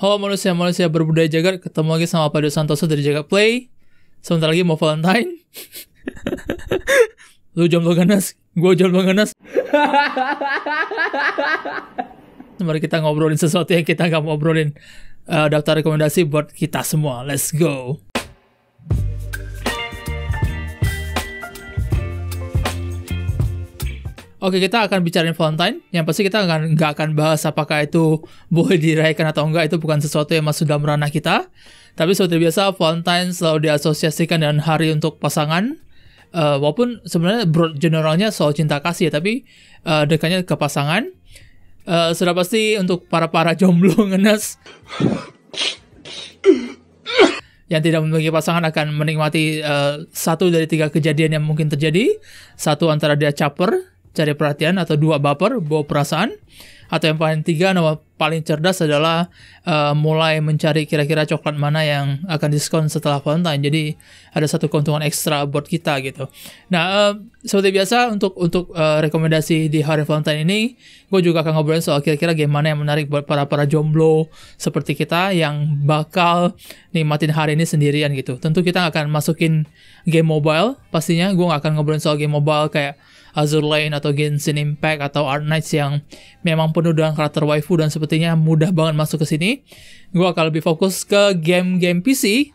Halo manusia-manusia berbudaya jagat, ketemu lagi sama Pak Santoso dari Jagat Play. Sebentar lagi mau Valentine. Lu jomblo ganas, gue jomblo ganas. Mari kita ngobrolin sesuatu yang kita gak mau obrolin. Uh, daftar rekomendasi buat kita semua. Let's go. Oke, kita akan bicarain Valentine. Yang pasti kita nggak akan bahas apakah itu boleh diraihkan atau enggak. Itu bukan sesuatu yang masuk dalam ranah kita. Tapi seperti biasa, Valentine selalu diasosiasikan dengan hari untuk pasangan. Uh, walaupun sebenarnya broad generalnya soal cinta kasih, ya, tapi uh, dekatnya ke pasangan. Uh, sudah pasti untuk para para jomblo ngenes yang tidak memiliki pasangan akan menikmati uh, satu dari tiga kejadian yang mungkin terjadi. Satu antara dia caper, cari perhatian atau dua baper bawa perasaan atau yang paling tiga nama paling cerdas adalah uh, mulai mencari kira-kira coklat mana yang akan diskon setelah Valentine jadi ada satu keuntungan ekstra buat kita gitu nah uh, seperti biasa untuk untuk uh, rekomendasi di hari Valentine ini gue juga akan ngobrolin soal kira-kira game mana yang menarik buat para para jomblo seperti kita yang bakal nikmatin hari ini sendirian gitu tentu kita akan masukin game mobile pastinya gue gak akan ngobrolin soal game mobile kayak Azur Lane atau Genshin Impact atau Art Knights yang memang penuh dengan karakter waifu dan sepertinya mudah banget masuk ke sini. Gue akan lebih fokus ke game-game PC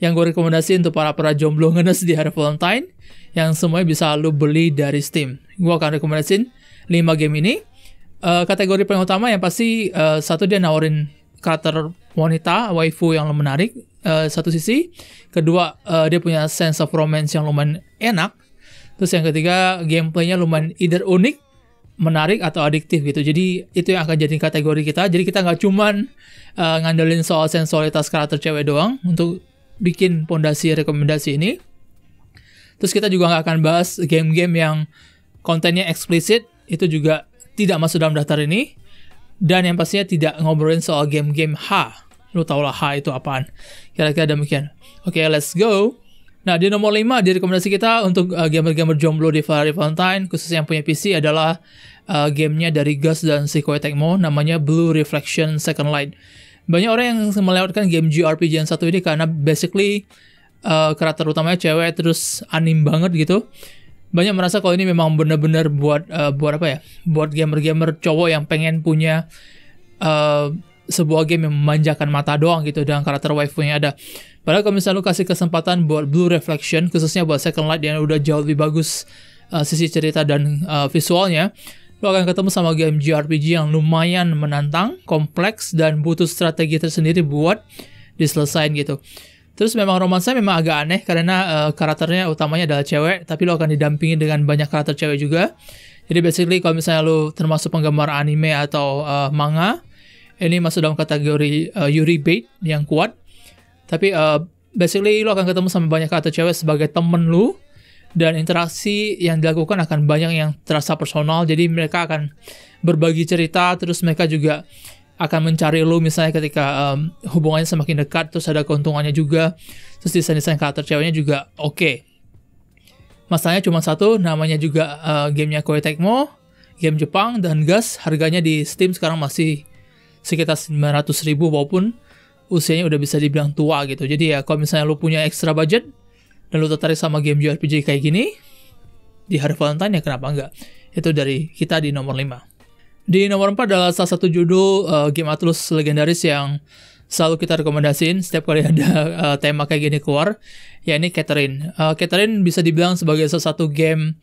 yang gue rekomendasi untuk para para jomblo ngenes di hari Valentine yang semuanya bisa lo beli dari Steam. Gue akan rekomendasiin 5 game ini. Uh, kategori paling utama yang pasti uh, satu dia nawarin karakter wanita waifu yang menarik uh, satu sisi kedua uh, dia punya sense of romance yang lumayan enak Terus yang ketiga gameplaynya lumayan either unik, menarik atau adiktif gitu. Jadi itu yang akan jadi kategori kita. Jadi kita nggak cuman uh, ngandelin soal sensualitas karakter cewek doang untuk bikin pondasi rekomendasi ini. Terus kita juga nggak akan bahas game-game yang kontennya eksplisit itu juga tidak masuk dalam daftar ini. Dan yang pastinya tidak ngobrolin soal game-game H. Lu tau lah H itu apaan. Kira-kira demikian. Oke, okay, let's go. Nah, di nomor 5 di rekomendasi kita untuk uh, gamer-gamer jomblo di Valentine, khusus yang punya PC adalah uh, gamenya dari Gus dan Sequoia Tecmo, namanya Blue Reflection Second Light. Banyak orang yang melewatkan game JRPG yang satu ini karena basically uh, karakter utamanya cewek terus anim banget gitu. Banyak merasa kalau ini memang benar-benar buat uh, buat apa ya? Buat gamer-gamer cowok yang pengen punya uh, sebuah game yang memanjakan mata doang gitu dengan karakter waifunya ada. Padahal kalau misalnya lu kasih kesempatan buat Blue Reflection, khususnya buat Second Light yang udah jauh lebih bagus uh, sisi cerita dan uh, visualnya, lu akan ketemu sama game JRPG yang lumayan menantang, kompleks, dan butuh strategi tersendiri buat diselesain gitu. Terus memang romansa memang agak aneh karena uh, karakternya utamanya adalah cewek, tapi lo akan didampingi dengan banyak karakter cewek juga. Jadi basically kalau misalnya lo termasuk penggemar anime atau uh, manga, ini masuk dalam kategori uh, Yuri bait yang kuat tapi uh, basically lo akan ketemu sama banyak kata cewek sebagai temen lu dan interaksi yang dilakukan akan banyak yang terasa personal jadi mereka akan berbagi cerita terus mereka juga akan mencari lu misalnya ketika um, hubungannya semakin dekat terus ada keuntungannya juga terus desain desain karakter ceweknya juga oke okay. masalahnya cuma satu namanya juga uh, gamenya Koei Tecmo game Jepang dan gas harganya di Steam sekarang masih sekitar 900 ribu walaupun usianya udah bisa dibilang tua gitu. Jadi ya kalau misalnya lo punya extra budget dan lu tertarik sama game JRPG kayak gini, di hari Valentine ya kenapa enggak? Itu dari kita di nomor 5. Di nomor 4 adalah salah satu judul uh, eh, game Atlus legendaris yang selalu kita rekomendasiin setiap kali ada uh, tema kayak gini keluar, ya ini Catherine. Uh, Catherine bisa dibilang sebagai salah satu game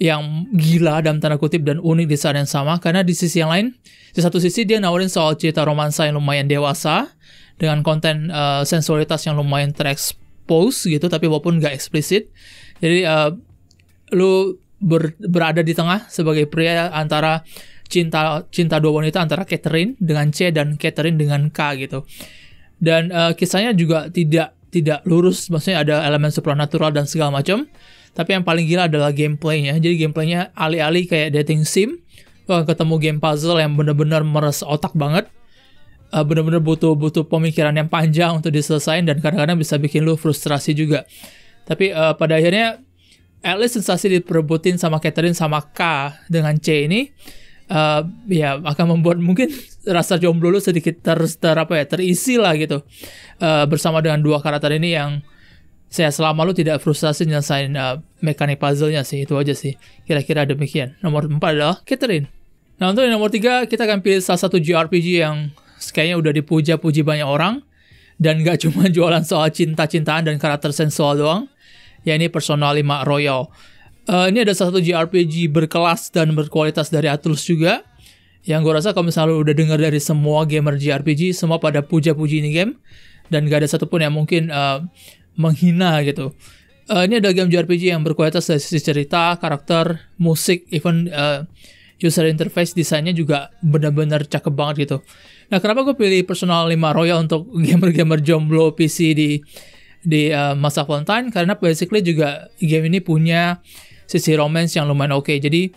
yang gila dalam tanda kutip dan unik di saat yang sama karena di sisi yang lain di satu sisi dia nawarin soal cerita romansa yang lumayan dewasa dengan konten uh, sensualitas yang lumayan terekspos gitu tapi walaupun nggak eksplisit jadi uh, lu ber, berada di tengah sebagai pria antara cinta cinta dua wanita antara Catherine dengan C dan Catherine dengan K gitu dan uh, kisahnya juga tidak tidak lurus maksudnya ada elemen supernatural dan segala macam tapi yang paling gila adalah gameplaynya. Jadi gameplaynya alih-alih kayak dating sim, ketemu game puzzle yang bener-bener meres otak banget. Eh, bener-bener butuh-butuh pemikiran yang panjang untuk diselesaikan dan kadang-kadang bisa bikin lu frustrasi juga. Tapi uh, pada akhirnya, at least sensasi diperebutin sama Catherine sama K dengan C ini, uh, ya akan membuat mungkin rasa jomblo lu sedikit ter, ter apa ya terisi lah gitu uh, bersama dengan dua karakter ini yang saya selama lu tidak frustasi nyelesain uh, mekanik puzzle-nya sih, itu aja sih. Kira-kira demikian. Nomor 4 adalah Catherine. Nah, untuk nomor 3, kita akan pilih salah satu JRPG yang kayaknya udah dipuja-puji banyak orang, dan gak cuma jualan soal cinta-cintaan dan karakter sensual doang, Ya ini Persona 5 Royal. Uh, ini ada salah satu JRPG berkelas dan berkualitas dari Atlus juga, yang gue rasa kalau misalnya udah dengar dari semua gamer JRPG, semua pada puja-puji ini game, dan gak ada satupun yang mungkin uh, menghina gitu. Uh, ini ada game JRPG yang berkualitas dari sisi cerita, karakter, musik, even uh, user interface desainnya juga benar-benar cakep banget gitu. Nah, kenapa gue pilih Personal 5 Royal untuk gamer-gamer jomblo PC di di uh, masa Valentine karena basically juga game ini punya sisi romance yang lumayan oke. Okay. Jadi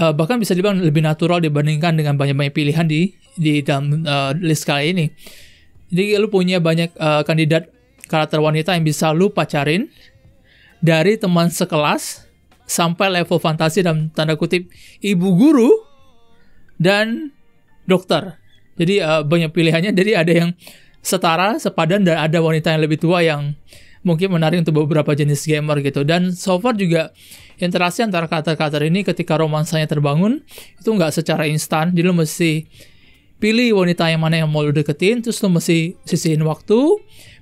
uh, bahkan bisa dibilang lebih natural dibandingkan dengan banyak-banyak pilihan di di dalam uh, list kali ini. Jadi lu punya banyak uh, kandidat karakter wanita yang bisa lu pacarin dari teman sekelas sampai level fantasi dan tanda kutip ibu guru dan dokter. Jadi uh, banyak pilihannya. Jadi ada yang setara, sepadan dan ada wanita yang lebih tua yang mungkin menarik untuk beberapa jenis gamer gitu. Dan so far juga interaksi antara karakter-karakter ini ketika romansanya terbangun itu nggak secara instan. Jadi lu mesti pilih wanita yang mana yang mau lo deketin, terus lu mesti sisihin waktu,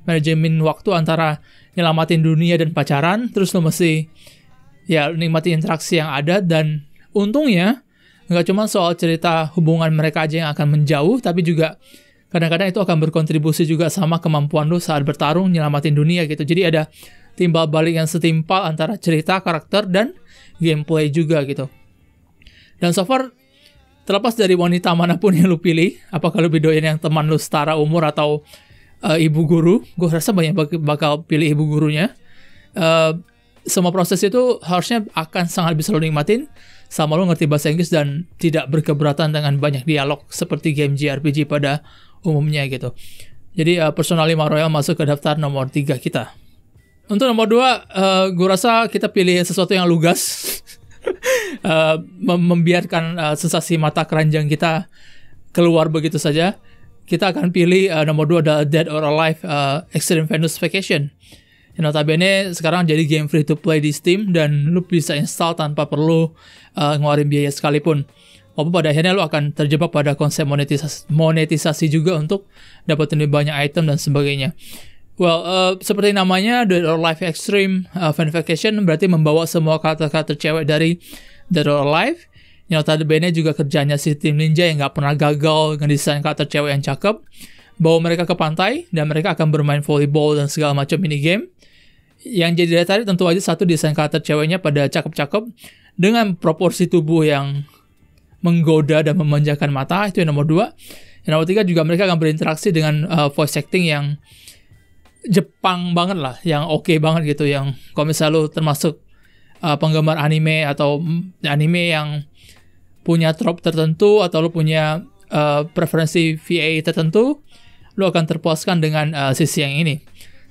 manajemen waktu antara nyelamatin dunia dan pacaran, terus lo mesti ya nikmati interaksi yang ada dan untungnya nggak cuma soal cerita hubungan mereka aja yang akan menjauh, tapi juga kadang-kadang itu akan berkontribusi juga sama kemampuan lo saat bertarung nyelamatin dunia gitu. Jadi ada timbal balik yang setimpal antara cerita, karakter, dan gameplay juga gitu. Dan so far terlepas dari wanita manapun yang lu pilih, apakah lebih doyan yang teman lu setara umur atau uh, ibu guru. Gue rasa banyak bak bakal pilih ibu gurunya. Uh, semua proses itu harusnya akan sangat bisa lo nikmatin sama lo ngerti bahasa Inggris dan tidak berkeberatan dengan banyak dialog seperti game JRPG pada umumnya gitu. Jadi uh, personal 5 Royal masuk ke daftar nomor 3 kita. Untuk nomor 2, uh, gue rasa kita pilih sesuatu yang lugas. uh, mem membiarkan uh, sensasi mata keranjang kita keluar begitu saja kita akan pilih uh, nomor dua ada Dead or Alive uh, Extreme Venus Vacation. Yang notabene sekarang jadi game free to play di Steam dan lu bisa install tanpa perlu uh, ngeluarin biaya sekalipun. Walaupun pada akhirnya lu akan terjebak pada konsep monetisasi, monetisasi juga untuk dapetin lebih banyak item dan sebagainya. Well, uh, seperti namanya, Dead or Alive Extreme uh, Fan Vacation berarti membawa semua karakter-karakter cewek dari Dead or Alive yang notabene juga kerjanya si tim ninja yang gak pernah gagal dengan desain karakter cewek yang cakep, bawa mereka ke pantai dan mereka akan bermain volleyball dan segala macam mini game. Yang jadi daya tarik tentu aja satu desain karakter ceweknya pada cakep-cakep dengan proporsi tubuh yang menggoda dan memanjakan mata itu yang nomor dua. Yang nomor tiga juga mereka akan berinteraksi dengan uh, voice acting yang Jepang banget lah, yang oke okay banget gitu, yang kalau misalnya lo termasuk uh, penggemar anime atau anime yang punya trope tertentu atau lo punya uh, preferensi VA tertentu, lo akan terpuaskan dengan uh, sisi yang ini.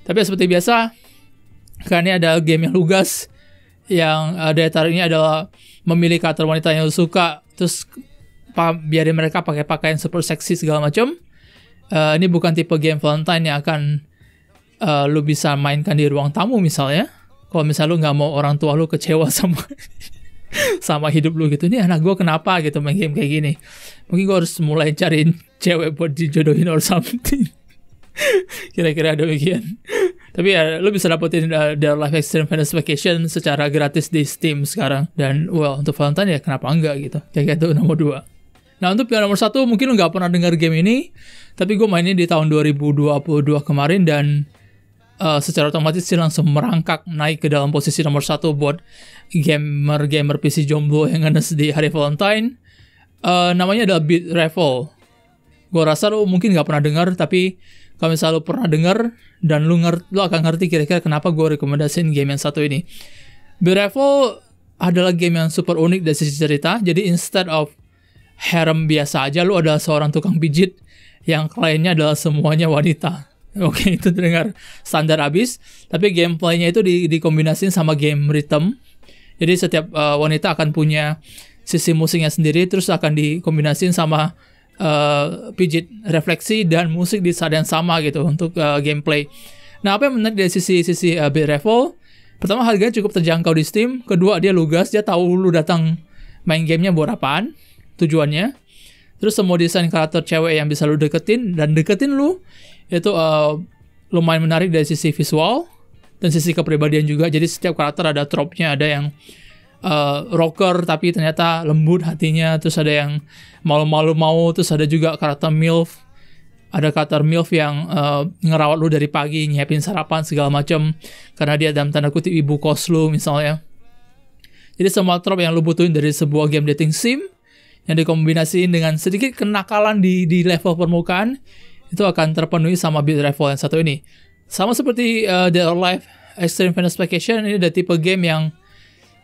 Tapi ya seperti biasa, karena ini ada game yang lugas, yang uh, daya tariknya adalah memilih karakter wanita yang lo suka, terus biarin mereka pakai pakaian super seksi segala macam. Uh, ini bukan tipe game Valentine yang akan uh, lo bisa mainkan di ruang tamu misalnya. Kalau misalnya lo nggak mau orang tua lo kecewa sama sama hidup lu gitu nih anak gue kenapa gitu main game kayak gini mungkin gue harus mulai cariin cewek buat dijodohin or something kira-kira ada demikian tapi ya lu bisa dapetin uh, The Life Extreme Fantasy Vacation secara gratis di Steam sekarang dan well untuk Valentine ya kenapa enggak gitu kayak gitu nomor dua Nah untuk pilihan nomor satu mungkin lu gak pernah dengar game ini, tapi gue mainnya di tahun 2022 kemarin dan uh, secara otomatis sih langsung merangkak naik ke dalam posisi nomor satu buat gamer-gamer PC jomblo yang ngenes di hari Valentine. Uh, namanya adalah Beat Raffle. Gue rasa lo mungkin gak pernah dengar, tapi kalau misalnya lo pernah dengar dan lo, lo akan ngerti kira-kira kenapa gue rekomendasiin game yang satu ini. Beat Raffle adalah game yang super unik dari sisi cerita. Jadi instead of harem biasa aja, lo adalah seorang tukang pijit yang kliennya adalah semuanya wanita. Oke, itu terdengar standar abis. Tapi gameplaynya itu di, dikombinasin sama game rhythm jadi setiap uh, wanita akan punya sisi musiknya sendiri terus akan dikombinasin sama uh, pijit refleksi dan musik di saat yang sama gitu untuk uh, gameplay. Nah, apa yang menarik dari sisi sisi uh, Beat Revel? Pertama harganya cukup terjangkau di Steam, kedua dia lugas, dia tahu lu datang main gamenya buat apaan, tujuannya. Terus semua desain karakter cewek yang bisa lu deketin dan deketin lu itu uh, lumayan menarik dari sisi visual dan sisi kepribadian juga jadi setiap karakter ada tropnya ada yang uh, rocker tapi ternyata lembut hatinya terus ada yang malu-malu mau terus ada juga karakter milf ada karakter milf yang uh, ngerawat lu dari pagi nyiapin sarapan segala macam karena dia dalam tanda kutip ibu kos lu misalnya jadi semua trop yang lu butuhin dari sebuah game dating sim yang dikombinasiin dengan sedikit kenakalan di di level permukaan itu akan terpenuhi sama build level yang satu ini. Sama seperti uh, Dead or Alive Extreme Fitness Vacation ini ada tipe game yang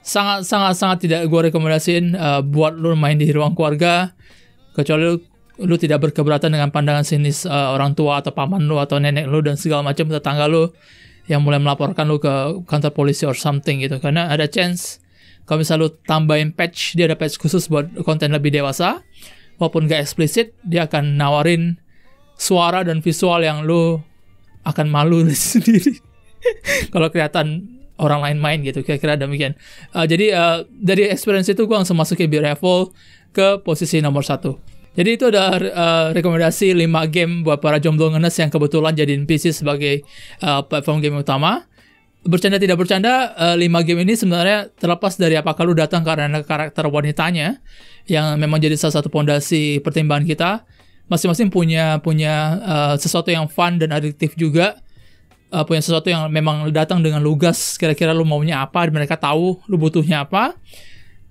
sangat sangat sangat tidak gue rekomendasiin uh, buat lo main di ruang keluarga kecuali lo tidak berkeberatan dengan pandangan sinis uh, orang tua atau paman lo atau nenek lo dan segala macam tetangga lo yang mulai melaporkan lo ke kantor polisi or something gitu karena ada chance kalau misalnya lo tambahin patch dia ada patch khusus buat konten lebih dewasa walaupun gak eksplisit dia akan nawarin suara dan visual yang lo akan malu sendiri kalau kelihatan orang lain main gitu kira-kira demikian uh, jadi uh, dari experience itu gue langsung masukin Beautiful ke posisi nomor satu jadi itu ada uh, rekomendasi 5 game buat para jomblo ngenes yang kebetulan jadiin PC sebagai uh, platform game utama bercanda tidak bercanda, uh, 5 game ini sebenarnya terlepas dari apakah lu datang karena karakter wanitanya yang memang jadi salah satu pondasi pertimbangan kita masing-masing punya punya uh, sesuatu yang fun dan adiktif juga uh, punya sesuatu yang memang datang dengan lugas kira-kira lu maunya apa mereka tahu lu butuhnya apa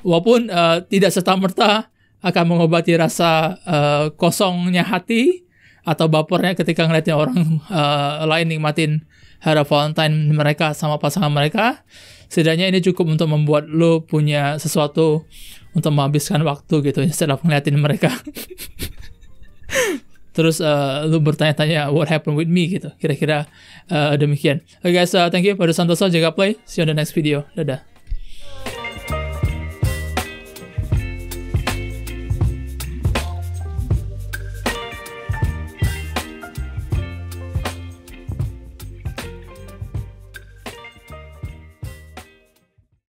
walaupun uh, tidak serta merta akan mengobati rasa uh, kosongnya hati atau bapernya ketika ngeliatnya orang uh, lain nikmatin hari Valentine mereka sama pasangan mereka setidaknya ini cukup untuk membuat lu punya sesuatu untuk menghabiskan waktu gitu setelah ngeliatin mereka terus uh, lu bertanya-tanya what happened with me gitu kira-kira uh, demikian oke okay, guys uh, thank you pada Santoso jaga play see you on the next video dadah